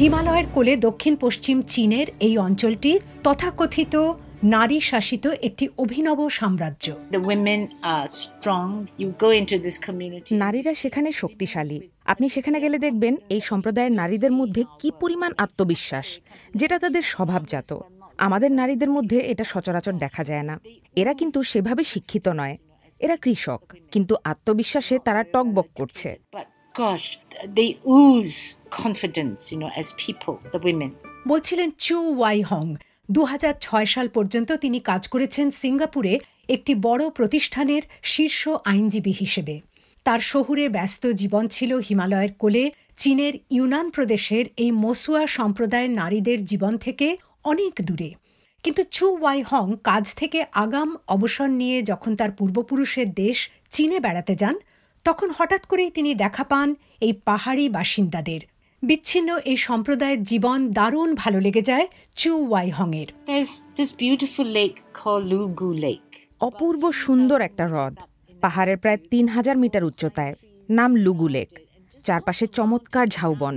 হিমালয়ের কোলে দক্ষিণ পশ্চিম চীনের এই অঞ্চলটি তথাকথিত নারী শাসিত একটি অভিনব সাম্রাজ্য নারীরা সেখানে শক্তিশালী আপনি সেখানে গেলে দেখবেন এই সম্প্রদায়ের নারীদের মধ্যে কি পরিমাণ আত্মবিশ্বাস যেটা তাদের স্বভাবজাত আমাদের নারীদের মধ্যে এটা সচরাচর দেখা যায় না এরা কিন্তু সেভাবে শিক্ষিত নয় এরা কৃষক কিন্তু আত্মবিশ্বাসে তারা টকবক করছে gosh, they ooze confidence, you know, as people, the women. বলছিলেন চু ওয়াই হং দু সাল পর্যন্ত তিনি কাজ করেছেন সিঙ্গাপুরে একটি বড় প্রতিষ্ঠানের শীর্ষ আইনজীবী হিসেবে তার শহুরে ব্যস্ত জীবন ছিল হিমালয়ের কোলে চীনের ইউনান প্রদেশের এই মসুয়া সম্প্রদায়ের নারীদের জীবন থেকে অনেক দূরে কিন্তু চু ওয়াই হং কাজ থেকে আগাম অবসর নিয়ে যখন তার পূর্বপুরুষের দেশ চীনে বেড়াতে যান তখন হঠাৎ করেই তিনি দেখা পান এই পাহাড়ি বাসিন্দাদের বিচ্ছিন্ন এই সম্প্রদায়ের জীবন দারুণ ভালো লেগে যায় চু ওয়াই এর অপূর্ব সুন্দর একটা হ্রদ পাহাড়ের প্রায় তিন হাজার মিটার উচ্চতায় নাম লুগু লেক চারপাশে চমৎকার ঝাউবন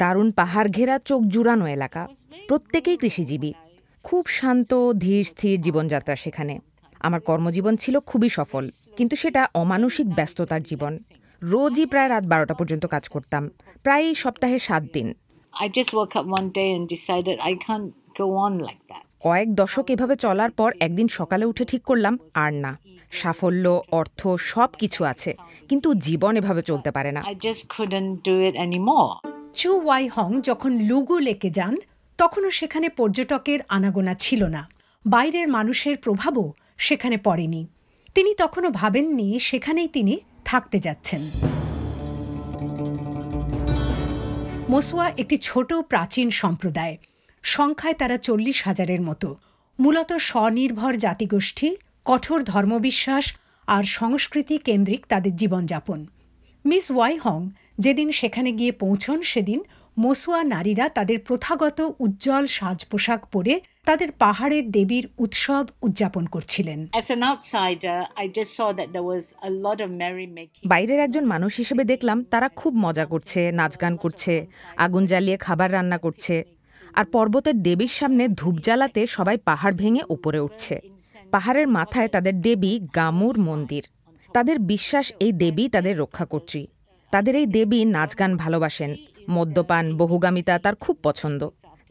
দারুণ পাহাড় ঘেরা চোখ জুড়ানো এলাকা প্রত্যেকেই কৃষিজীবী খুব শান্ত ধীর স্থির জীবনযাত্রা সেখানে আমার কর্মজীবন ছিল খুবই সফল কিন্তু সেটা অমানসিক ব্যস্ততার জীবন রোজই প্রায় রাত বারোটা পর্যন্ত কাজ করতাম প্রায় সপ্তাহে সাত দিন কয়েক দশক এভাবে চলার পর একদিন সকালে উঠে ঠিক করলাম আর না সাফল্য অর্থ সব কিছু আছে কিন্তু জীবন এভাবে চলতে পারে না চু ওয়াই হং যখন লুগু লেকে যান তখনও সেখানে পর্যটকের আনাগোনা ছিল না বাইরের মানুষের প্রভাবও সেখানে পড়েনি তিনি তখনও ভাবেননি সেখানেই তিনি থাকতে যাচ্ছেন মসুয়া একটি ছোট প্রাচীন সম্প্রদায় সংখ্যায় তারা চল্লিশ হাজারের মতো মূলত স্বনির্ভর জাতিগোষ্ঠী কঠোর ধর্মবিশ্বাস আর সংস্কৃতি কেন্দ্রিক তাদের জীবনযাপন মিস ওয়াই হং যেদিন সেখানে গিয়ে পৌঁছন সেদিন মসুয়া নারীরা তাদের প্রথাগত উজ্জ্বল সাজ পোশাক পরে তাদের পাহাড়ের দেবীর উৎসব উদযাপন করছিলেন বাইরের একজন মানুষ হিসেবে দেখলাম তারা খুব মজা করছে নাচ গান করছে আগুন জ্বালিয়ে খাবার রান্না করছে আর পর্বতের দেবীর সামনে ধূপ জ্বালাতে সবাই পাহাড় ভেঙে উপরে উঠছে পাহাড়ের মাথায় তাদের দেবী গামুর মন্দির তাদের বিশ্বাস এই দেবী তাদের রক্ষা করছি তাদের এই দেবী নাচ গান ভালোবাসেন মদ্যপান বহুগামিতা তার খুব পছন্দ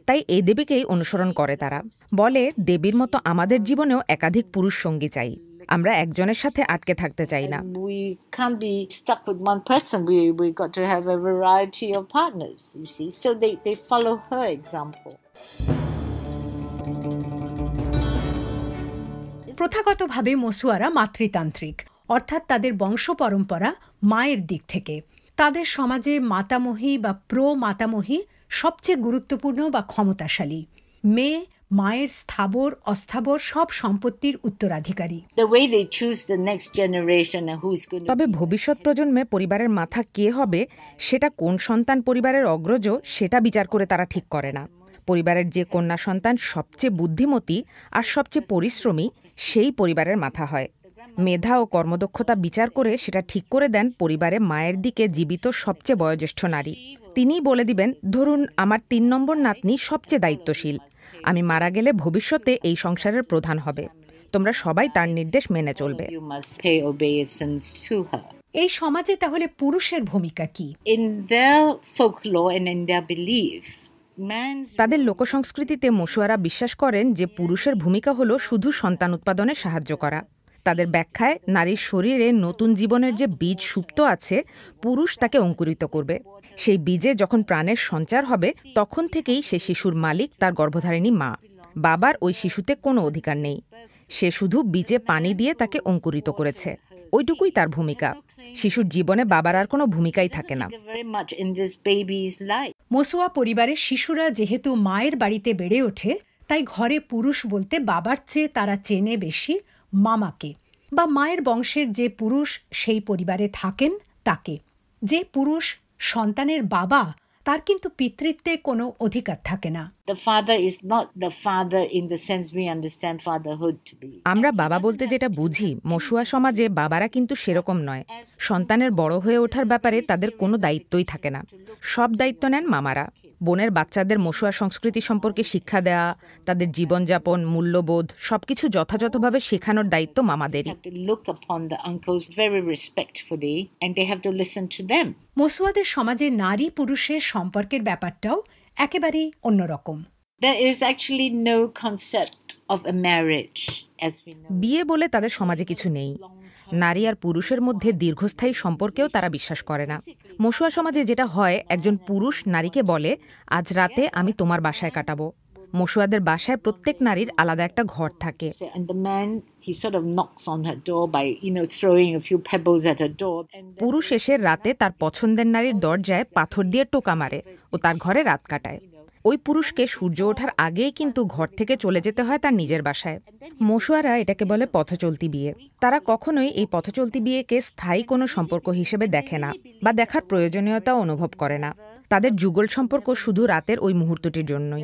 তাই এই দেবীকেই অনুসরণ করে তারা বলে দেবীর মতো আমাদের জীবনেও একাধিক পুরুষ সঙ্গী চাই আমরা একজনের সাথে আটকে থাকতে চাই না প্রথাগতভাবে মসুয়ারা মাতৃতান্ত্রিক অর্থাৎ তাদের বংশ পরম্পরা মায়ের দিক থেকে তাদের সমাজে মাতামহী বা প্রো মাতামহী সবচেয়ে গুরুত্বপূর্ণ বা ক্ষমতাশালী মেয়ে মায়ের স্থাবর অস্থাবর সব সম্পত্তির উত্তরাধিকারী তবে ভবিষ্যৎ প্রজন্মে পরিবারের মাথা কে হবে সেটা কোন সন্তান পরিবারের অগ্রজ সেটা বিচার করে তারা ঠিক করে না পরিবারের যে কন্যা সন্তান সবচেয়ে বুদ্ধিমতী আর সবচেয়ে পরিশ্রমী সেই পরিবারের মাথা হয় মেধা ও কর্মদক্ষতা বিচার করে সেটা ঠিক করে দেন পরিবারে মায়ের দিকে জীবিত সবচেয়ে বয়োজ্যেষ্ঠ নারী তিনিই বলে দিবেন ধরুন আমার তিন নম্বর নাতনি সবচেয়ে দায়িত্বশীল আমি মারা গেলে ভবিষ্যতে এই সংসারের প্রধান হবে তোমরা সবাই তার নির্দেশ মেনে চলবে এই সমাজে তাহলে পুরুষের ভূমিকা কি তাদের লোকসংস্কৃতিতে মশুয়ারা বিশ্বাস করেন যে পুরুষের ভূমিকা হলো শুধু সন্তান উৎপাদনে সাহায্য করা তাদের ব্যাখ্যায় নারীর শরীরে নতুন জীবনের যে বীজ সুপ্ত আছে পুরুষ তাকে অঙ্কুরিত করবে সেই বীজে যখন প্রাণের সঞ্চার হবে তখন থেকেই সে শিশুর মালিক তার গর্ভধারিণী মা বাবার ওই শিশুতে কোনো অধিকার নেই সে শুধু বীজে পানি দিয়ে তাকে অঙ্কুরিত করেছে ওইটুকুই তার ভূমিকা শিশুর জীবনে বাবার আর কোনো ভূমিকাই থাকে না মসুয়া পরিবারের শিশুরা যেহেতু মায়ের বাড়িতে বেড়ে ওঠে তাই ঘরে পুরুষ বলতে বাবার চেয়ে তারা চেনে বেশি মামাকে বা মায়ের বংশের যে পুরুষ সেই পরিবারে থাকেন তাকে যে পুরুষ সন্তানের বাবা তার কিন্তু পিতৃত্বে কোনো অধিকার থাকে না আমরা বাবা বলতে যেটা বুঝি মশুয়া সমাজে বাবারা কিন্তু সেরকম নয় সন্তানের বড় হয়ে ওঠার ব্যাপারে তাদের কোনো দায়িত্বই থাকে না সব দায়িত্ব নেন মামারা বোনের বাচ্চাদের মশুয়া সংস্কৃতি সম্পর্কে শিক্ষা দেয়া তাদের জীবনযাপন মূল্যবোধ সবকিছু যথাযথভাবে শেখানোর দায়িত্ব মামাদেরই মসুয়াদের সমাজে নারী পুরুষের সম্পর্কের ব্যাপারটাও একেবারেই অন্যরকম বিয়ে বলে তাদের সমাজে কিছু নেই নারী আর পুরুষের মধ্যে দীর্ঘস্থায়ী সম্পর্কেও তারা বিশ্বাস করে না মশুয়া সমাজে যেটা হয় একজন পুরুষ নারীকে বলে আজ রাতে আমি তোমার বাসায় কাটাবো মশুয়াদের বাসায় প্রত্যেক নারীর আলাদা একটা ঘর থাকে পুরুষ এসে রাতে তার পছন্দের নারীর দরজায় পাথর দিয়ে টোকা মারে ও তার ঘরে রাত কাটায় ওই পুরুষকে সূর্য ওঠার আগেই কিন্তু ঘর থেকে চলে যেতে হয় তার নিজের বাসায় মশুয়ারা এটাকে বলে পথচলতি বিয়ে তারা কখনোই এই পথচলতি বিয়েকে স্থায়ী কোনো সম্পর্ক হিসেবে দেখে না বা দেখার প্রয়োজনীয়তা অনুভব করে না তাদের যুগল সম্পর্ক শুধু রাতের ওই মুহূর্তটির জন্যই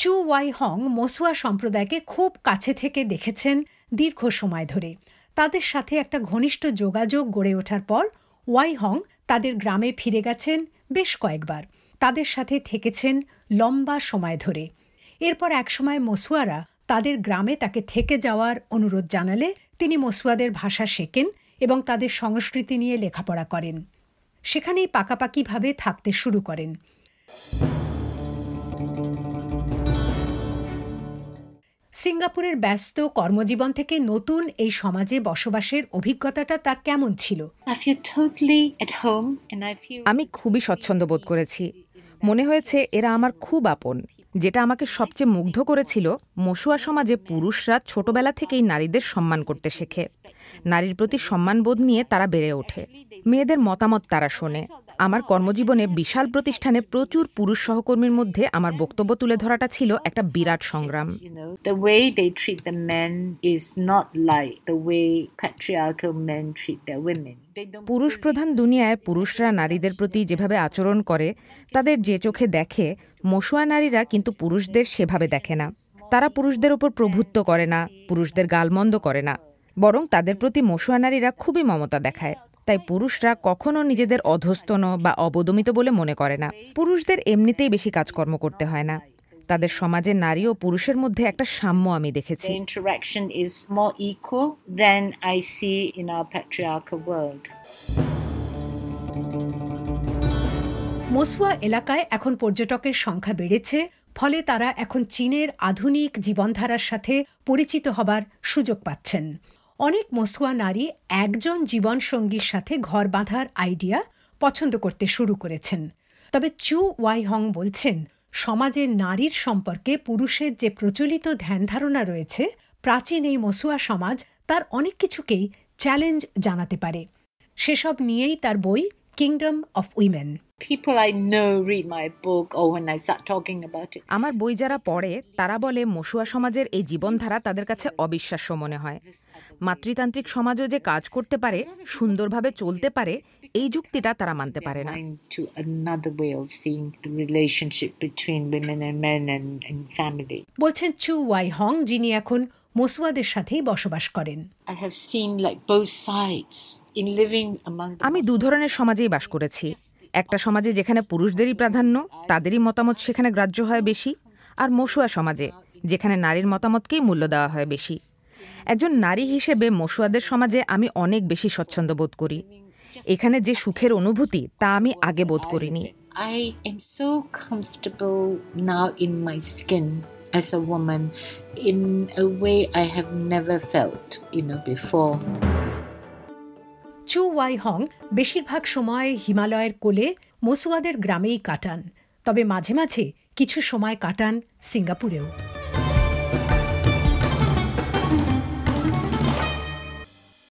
চু ওয়াই হং মসুয়া সম্প্রদায়কে খুব কাছে থেকে দেখেছেন দীর্ঘ সময় ধরে তাদের সাথে একটা ঘনিষ্ঠ যোগাযোগ গড়ে ওঠার পর ওয়াই হং তাদের গ্রামে ফিরে গেছেন বেশ কয়েকবার তাদের সাথে থেকেছেন লম্বা সময় ধরে এরপর একসময় মসুয়ারা তাদের গ্রামে তাকে থেকে যাওয়ার অনুরোধ জানালে তিনি মসুয়াদের ভাষা শেখেন এবং তাদের সংস্কৃতি নিয়ে লেখাপড়া করেন সেখানেই পাকাপাকিভাবে থাকতে শুরু করেন সিঙ্গাপুরের ব্যস্ত কর্মজীবন থেকে নতুন এই সমাজে বসবাসের অভিজ্ঞতাটা তার কেমন ছিল আমি খুবই স্বচ্ছন্দ বোধ করেছি মনে হয়েছে এরা আমার খুব আপন যেটা আমাকে সবচেয়ে মুগ্ধ করেছিল মশুয়া সমাজে পুরুষরা ছোটবেলা থেকেই নারীদের সম্মান করতে শেখে নারীর প্রতি সম্মানবোধ নিয়ে তারা বেড়ে ওঠে মেয়েদের মতামত তারা শোনে আমার কর্মজীবনে বিশাল প্রতিষ্ঠানে প্রচুর পুরুষ সহকর্মীর মধ্যে আমার বক্তব্য তুলে ধরাটা ছিল একটা বিরাট সংগ্রাম পুরুষ প্রধান দুনিয়ায় পুরুষরা নারীদের প্রতি যেভাবে আচরণ করে তাদের যে চোখে দেখে মশুয়া নারীরা কিন্তু পুরুষদের সেভাবে দেখে না তারা পুরুষদের ওপর প্রভুত্ব করে না পুরুষদের গালমন্দ করে না বরং তাদের প্রতি মশুয়া নারীরা খুবই মমতা দেখায় তাই পুরুষরা কখনো নিজেদের অধস্তন বা অবদমিত বলে মনে করে না পুরুষদের এমনিতেই বেশি কাজকর্ম করতে হয় না তাদের সমাজে নারী ও পুরুষের মধ্যে একটা সাম্য আমি দেখেছি মসুয়া এলাকায় এখন পর্যটকের সংখ্যা বেড়েছে ফলে তারা এখন চীনের আধুনিক জীবনধারার সাথে পরিচিত হবার সুযোগ পাচ্ছেন অনেক মসুয়া নারী একজন জীবনসঙ্গীর সাথে ঘর বাঁধার আইডিয়া পছন্দ করতে শুরু করেছেন তবে চু ওয়াই হং বলছেন সমাজের নারীর সম্পর্কে পুরুষের যে প্রচলিত ধ্যান ধারণা রয়েছে প্রাচীন এই মসুয়া সমাজ তার অনেক কিছুকেই চ্যালেঞ্জ জানাতে পারে সেসব নিয়েই তার বই Kingdom of Women. People I know read my book or when I start talking about it. আমার বই যারা পড়ে তারা বলে মশুয়া সমাজের এই জীবনধারা তাদের কাছে অবিশ্বাস্য মনে হয় মাতৃতান্ত্রিক সমাজও যে কাজ করতে পারে সুন্দরভাবে চলতে পারে এই যুক্তিটা তারা মানতে পারে না বলছেন চু ওয়াই হং যিনি এখন মসুয়াদের সাথেই বসবাস করেন আই হ্যাভ সিন লাইক আমি দু ধরনের সমাজেই বাস করেছি একটা সমাজে যেখানে পুরুষদেরই প্রাধান্য তাদেরই মতামত সেখানে গ্রাহ্য হয় বেশি আর মশুয়া সমাজে যেখানে নারীর মতামতকেই মূল্য দেওয়া হয় বেশি একজন নারী হিসেবে মশুয়াদের সমাজে আমি অনেক বেশি স্বচ্ছন্দ বোধ করি এখানে যে সুখের অনুভূতি তা আমি আগে বোধ করিনি before. চু ওয়াই হং বেশিরভাগ সময় হিমালয়ের কোলে মসুয়াদের গ্রামেই কাটান তবে মাঝে মাঝে কিছু সময় কাটান সিঙ্গাপুরেও